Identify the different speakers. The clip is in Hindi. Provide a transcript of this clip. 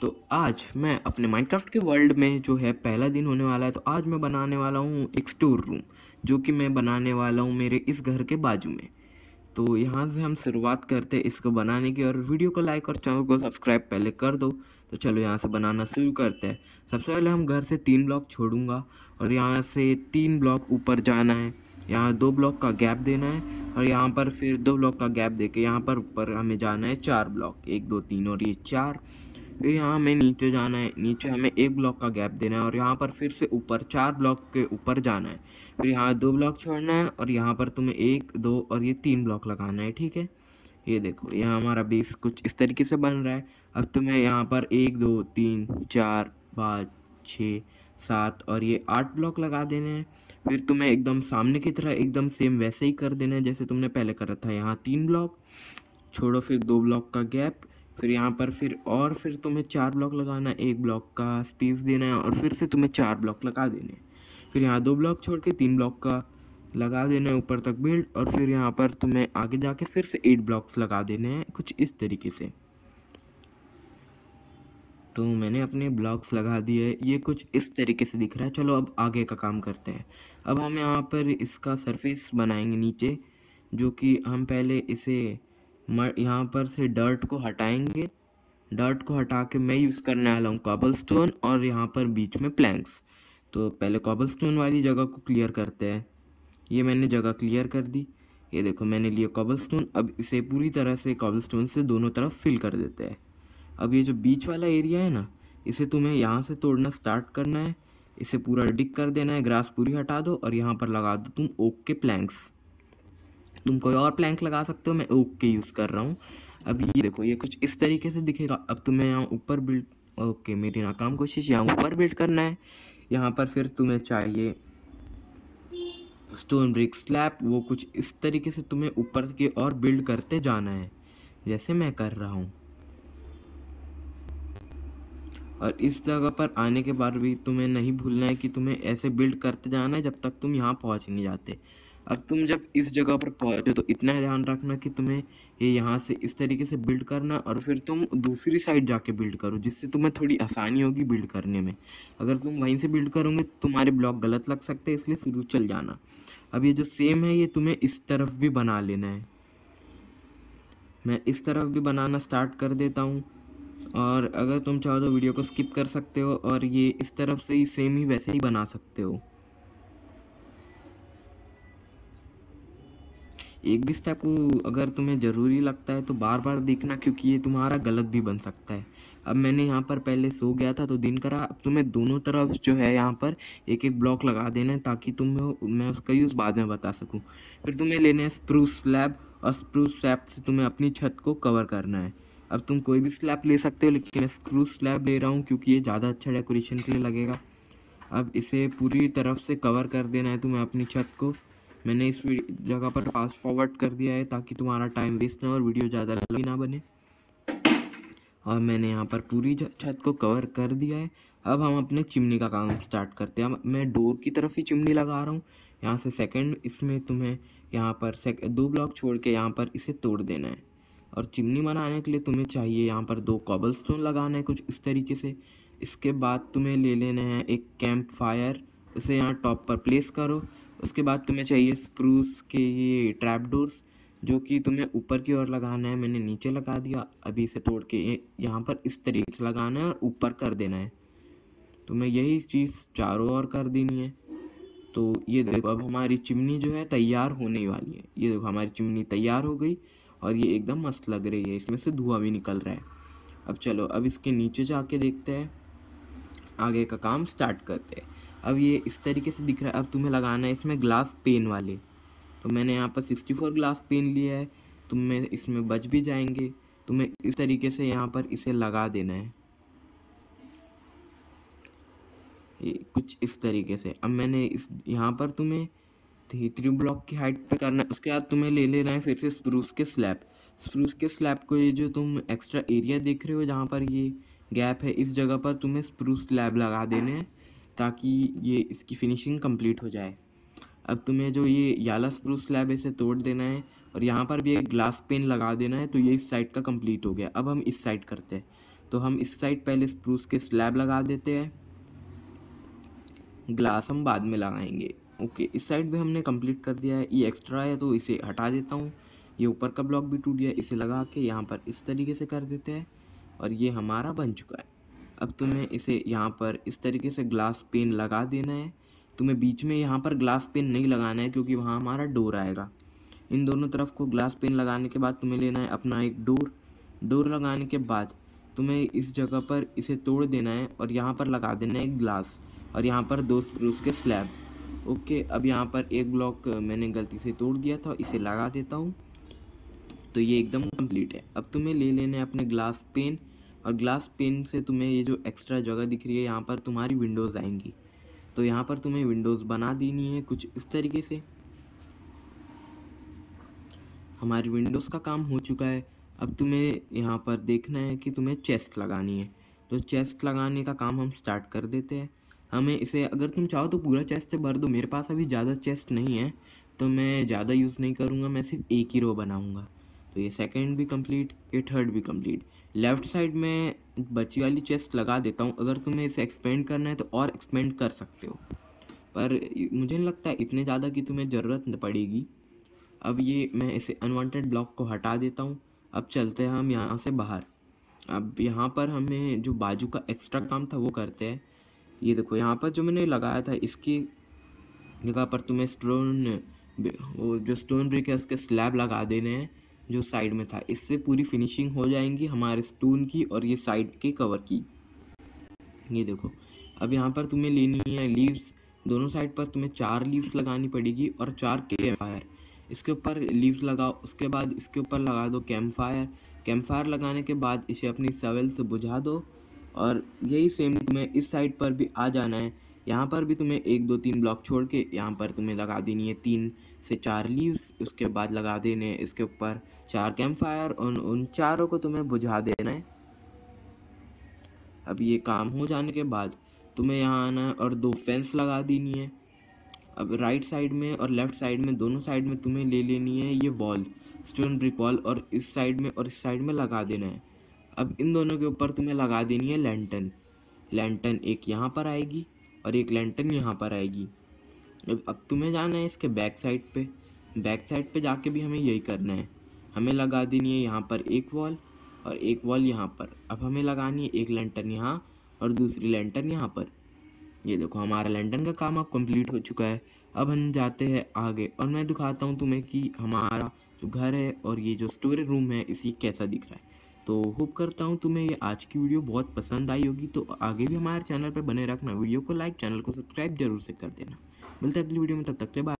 Speaker 1: तो आज मैं अपने माइनक्राफ्ट के वर्ल्ड में जो है पहला दिन होने वाला है तो आज मैं बनाने वाला हूँ एक स्टोर रूम जो कि मैं बनाने वाला हूँ मेरे इस घर के बाजू में तो यहाँ से हम शुरुआत करते हैं इसको बनाने की और वीडियो को लाइक और चैनल को सब्सक्राइब पहले कर दो तो चलो यहाँ से बनाना शुरू करते हैं सबसे पहले हम घर से तीन ब्लॉक छोड़ूंगा और यहाँ से तीन ब्लॉक ऊपर जाना है यहाँ दो ब्लॉक का गैप देना है और यहाँ पर फिर दो ब्लॉक का गैप दे के यहाँ पर ऊपर हमें जाना है चार ब्लॉक एक दो तीन और ये चार तो यहाँ हमें नीचे जाना है नीचे हमें एक ब्लॉक का गैप देना है और यहाँ पर फिर से ऊपर चार ब्लॉक के ऊपर जाना है फिर यहाँ दो ब्लॉक छोड़ना है और यहाँ पर तुम्हें एक दो और ये तीन ब्लॉक लगाना है ठीक है ये देखो यहाँ हमारा बेस कुछ इस तरीके से बन रहा है अब तुम्हें यहाँ पर एक दो तीन चार पाँच छः सात और ये आठ ब्लॉक लगा देने हैं फिर तुम्हें एकदम सामने की तरह एकदम सेम वैसे ही कर देना है जैसे तुमने पहले करा था यहाँ तीन ब्लॉक छोड़ो फिर दो ब्लॉक का गैप फिर यहाँ पर फिर और फिर तुम्हें चार ब्लॉक लगाना है एक ब्लॉक का स्पेस देना है और फिर से तुम्हें चार ब्लॉक लगा देने फिर यहाँ दो ब्लॉक छोड़ के तीन ब्लॉक का लगा देना है ऊपर तक बिल्ड और फिर यहाँ पर तुम्हें आगे जाके फिर से एट ब्लॉक्स लगा देने हैं कुछ इस तरीके से तो मैंने अपने ब्लॉक्स लगा दिए ये कुछ इस तरीके से दिख रहा है चलो अब आगे का काम करते हैं अब हम यहाँ पर इसका सरफेस बनाएंगे नीचे जो कि हम पहले इसे यहाँ पर से डर्ट को हटाएंगे डर्ट को हटा के मैं यूज़ करने वाला हूँ कॉबल स्टोन और यहाँ पर बीच में प्लैंक्स तो पहले कॉबल स्टोन वाली जगह को क्लियर करते हैं ये मैंने जगह क्लियर कर दी ये देखो मैंने लिया कॉबल स्टोन अब इसे पूरी तरह से कॉबल स्टोन से दोनों तरफ फिल कर देते हैं अब ये जो बीच वाला एरिया है ना इसे तुम्हें यहाँ से तोड़ना स्टार्ट करना है इसे पूरा डिक कर देना है ग्रास पूरी हटा दो और यहाँ पर लगा दो तुम ओक के प्लैंक्स तुम कोई और प्लैंक लगा सकते हो मैं ओक के यूज़ कर रहा हूँ अब ये देखो ये कुछ इस तरीके से दिखेगा अब तुम्हें यहाँ ऊपर बिल्ड ओके मेरी नाकाम कोशिश यहाँ ऊपर बिल्ड करना है यहाँ पर फिर तुम्हें चाहिए स्टोन ब्रिक स्लैब वो कुछ इस तरीके से तुम्हें ऊपर की और बिल्ड करते जाना है जैसे मैं कर रहा हूँ और इस जगह पर आने के बाद भी तुम्हें नहीं भूलना है कि तुम्हें ऐसे बिल्ड करते जाना है जब तक तुम यहाँ पहुँच नहीं जाते अब तुम जब इस जगह पर पहुँचो तो इतना ध्यान रखना कि तुम्हें ये यहाँ से इस तरीके से बिल्ड करना और फिर तुम दूसरी साइड जाके बिल्ड करो जिससे तुम्हें थोड़ी आसानी होगी बिल्ड करने में अगर तुम वहीं से बिल्ड करोगे तो तुम्हारे ब्लॉक गलत लग सकते हैं इसलिए शुरू चल जाना अब ये जो सेम है ये तुम्हें इस तरफ भी बना लेना है मैं इस तरफ भी बनाना स्टार्ट कर देता हूँ और अगर तुम चाहो तो वीडियो को स्किप कर सकते हो और ये इस तरफ से ही सेम ही वैसे ही बना सकते हो एक भी स्टेप अगर तुम्हें ज़रूरी लगता है तो बार बार देखना क्योंकि ये तुम्हारा गलत भी बन सकता है अब मैंने यहाँ पर पहले सो गया था तो दिन करा अब तुम्हें दोनों तरफ जो है यहाँ पर एक एक ब्लॉक लगा देना है ताकि तुम मैं उसका यूज़ बाद में बता सकूँ फिर तुम्हें लेना है स्प्रू स्लैब और स्प्रू स्लैब से तुम्हें अपनी छत को कवर करना है अब तुम कोई भी स्लैब ले सकते हो लेकिन मैं स्क्रू स्लैब ले रहा हूँ क्योंकि ये ज़्यादा अच्छा डेकोरेशन के लिए लगेगा अब इसे पूरी तरफ से कवर कर देना है तुम्हें अपनी छत को मैंने इस जगह पर फास्ट फॉरवर्ड कर दिया है ताकि तुम्हारा टाइम वेस्ट ना और वीडियो ज़्यादा लंबी ना बने और मैंने यहाँ पर पूरी छत को कवर कर दिया है अब हम अपने चिमनी का काम स्टार्ट करते हैं मैं डोर की तरफ ही चिमनी लगा रहा हूँ यहाँ से सेकंड इसमें तुम्हें यहाँ पर दो ब्लॉक छोड़ के यहाँ पर इसे तोड़ देना है और चिमनी बनाने के लिए तुम्हें चाहिए यहाँ पर दो कॉबल स्टोन लगाना है कुछ इस तरीके से इसके बाद तुम्हें ले लेना है एक कैंप फायर उसे यहाँ टॉप पर प्लेस करो उसके बाद तुम्हें चाहिए स्प्रूस के ये ट्रैप डोर्स जो कि तुम्हें ऊपर की ओर लगाना है मैंने नीचे लगा दिया अभी इसे तोड़ के यहाँ पर इस तरीके से लगाना है और ऊपर कर देना है तुम्हें तो यही चीज़ चारों ओर कर देनी है तो ये देखो अब हमारी चिमनी जो है तैयार होने वाली है ये देखो हमारी चिमनी तैयार हो गई और ये एकदम मस्त लग रही है इसमें से धुआं भी निकल रहा है अब चलो अब इसके नीचे जाके देखते हैं आगे का काम स्टार्ट करते हैं अब ये इस तरीके से दिख रहा है अब तुम्हें लगाना है इसमें ग्लास पेन वाले तो मैंने यहाँ पर सिक्सटी फोर ग्लास पेन लिया है तुम्हें इसमें बच भी जाएंगे तुम्हें इस तरीके से यहाँ पर इसे लगा देना है ये कुछ इस तरीके से अब मैंने इस यहाँ पर तुम्हें थ्री ब्लॉक की हाइट पे करना है उसके बाद तुम्हें ले लेना है फिर से स्प्रूस के स्लैब स्प्रूस के स्लैब को ये जो तुम एक्स्ट्रा एरिया देख रहे हो जहाँ पर ये गैप है इस जगह पर तुम्हें स्प्रूस स्लैब लगा देने हैं ताकि ये इसकी फिनिशिंग कंप्लीट हो जाए अब तुम्हें जो ये याला स्प्रूस स्लैब इसे तोड़ देना है और यहाँ पर भी एक ग्लास पेन लगा देना है तो ये इस साइड का कंप्लीट हो गया अब हम इस साइड करते हैं तो हम इस साइड पहले स्प्रूस के स्लैब लगा देते हैं ग्लास हम बाद में लगाएंगे ओके इस साइड भी हमने कंप्लीट कर दिया है ये एक्स्ट्रा है तो इसे हटा देता हूँ ये ऊपर का ब्लॉक भी टूट गया इसे लगा के यहाँ पर इस तरीके से कर देते हैं और ये हमारा बन चुका है अब तुम्हें इसे यहाँ पर इस तरीके से ग्लास पेन लगा देना है तुम्हें बीच में यहाँ पर ग्लास पेन नहीं लगाना है क्योंकि वहाँ हमारा डोर आएगा इन दोनों तरफ को ग्लास पेन लगाने के बाद तुम्हें लेना है अपना एक डोर डोर लगाने के बाद तुम्हें इस जगह पर इसे तोड़ देना है और यहाँ पर लगा देना है एक ग्लास और यहाँ पर दो स्प्रूस के स्लैब ओके अब यहाँ पर एक ब्लॉक मैंने गलती से तोड़ दिया था इसे लगा देता हूँ तो ये एकदम कंप्लीट है अब तुम्हें ले लेना है अपने ग्लास पेन और ग्लास पेन से तुम्हें ये जो एक्स्ट्रा जगह दिख रही है यहाँ पर तुम्हारी विंडोज़ आएंगी तो यहाँ पर तुम्हें विंडोज़ बना देनी है कुछ इस तरीके से हमारी विंडोज़ का काम हो चुका है अब तुम्हें यहाँ पर देखना है कि तुम्हें चेस्ट लगानी है तो चेस्ट लगाने का काम हम स्टार्ट कर देते हैं हमें इसे अगर तुम चाहो तो पूरा चेस्ट से भर दो मेरे पास अभी ज़्यादा चेस्ट नहीं है तो मैं ज़्यादा यूज़ नहीं करूँगा मैं सिर्फ एक ही रो बनाऊँगा तो ये सेकेंड भी कम्प्लीट ये थर्ड भी कम्प्लीट लेफ्ट साइड में बची वाली चेस्ट लगा देता हूँ अगर तुम्हें इसे एक्सपेंड करना है तो और एक्सपेंड कर सकते हो पर मुझे नहीं लगता है इतने ज़्यादा कि तुम्हें ज़रूरत न पड़ेगी अब ये मैं इसे अनवांटेड ब्लॉक को हटा देता हूँ अब चलते हैं हम यहाँ से बाहर अब यहाँ पर हमें जो बाजू का एक्स्ट्रा काम था वो करते हैं ये देखो यहाँ पर जो मैंने लगाया था इसकी जगह पर तुम्हें स्टोन वो जो स्टोन ब्रिक है उसके स्लैब लगा देने हैं जो साइड में था इससे पूरी फिनिशिंग हो जाएंगी हमारे स्टोन की और ये साइड के कवर की ये देखो अब यहाँ पर तुम्हें लेनी है लीव्स दोनों साइड पर तुम्हें चार लीव्स लगानी पड़ेगी और चार कैम्प फायर इसके ऊपर लीव्स लगाओ उसके बाद इसके ऊपर लगा दो कैम्प फायर कैम्प फायर लगाने के बाद इसे अपनी सवेल से बुझा दो और यही सेम तुम्हें इस साइड पर भी आ जाना है यहाँ पर भी तुम्हें एक दो तीन ब्लॉक छोड़ के यहाँ पर तुम्हें लगा देनी है तीन से चार लीव्स उसके बाद लगा देने इसके ऊपर चार कैंप फायर उन उन चारों को तुम्हें बुझा देना है अब ये काम हो जाने के बाद तुम्हें यहाँ आना है और दो फेंस लगा देनी है अब राइट साइड में और लेफ्ट साइड में दोनों साइड में तुम्हें ले लेनी है ये वॉल स्टोन ब्रिक वॉल और इस साइड में और इस साइड में लगा देना है अब इन दोनों के ऊपर तुम्हें लगा देनी है लैंटन लैंटन एक यहाँ पर आएगी और एक लेंटन यहाँ पर आएगी अब अब तुम्हें जाना है इसके बैक साइड पे बैक साइड पे जाके भी हमें यही करना है हमें लगा देनी है यहाँ पर एक वॉल और एक वॉल यहाँ पर अब हमें लगानी है एक लेंटन यहाँ और दूसरी लेंटन यहाँ पर ये देखो हमारा लेंटन का काम अब कम्प्लीट हो चुका है अब हम जाते हैं आगे और मैं दिखाता हूँ तुम्हें कि हमारा जो घर है और ये जो स्टोरेज रूम है इसी कैसा दिख रहा है तो होप करता हूँ तुम्हें ये आज की वीडियो बहुत पसंद आई होगी तो आगे भी हमारे चैनल पर बने रखना वीडियो को लाइक चैनल को सब्सक्राइब जरूर से कर देना मिलते अगली वीडियो में तब तक के बाद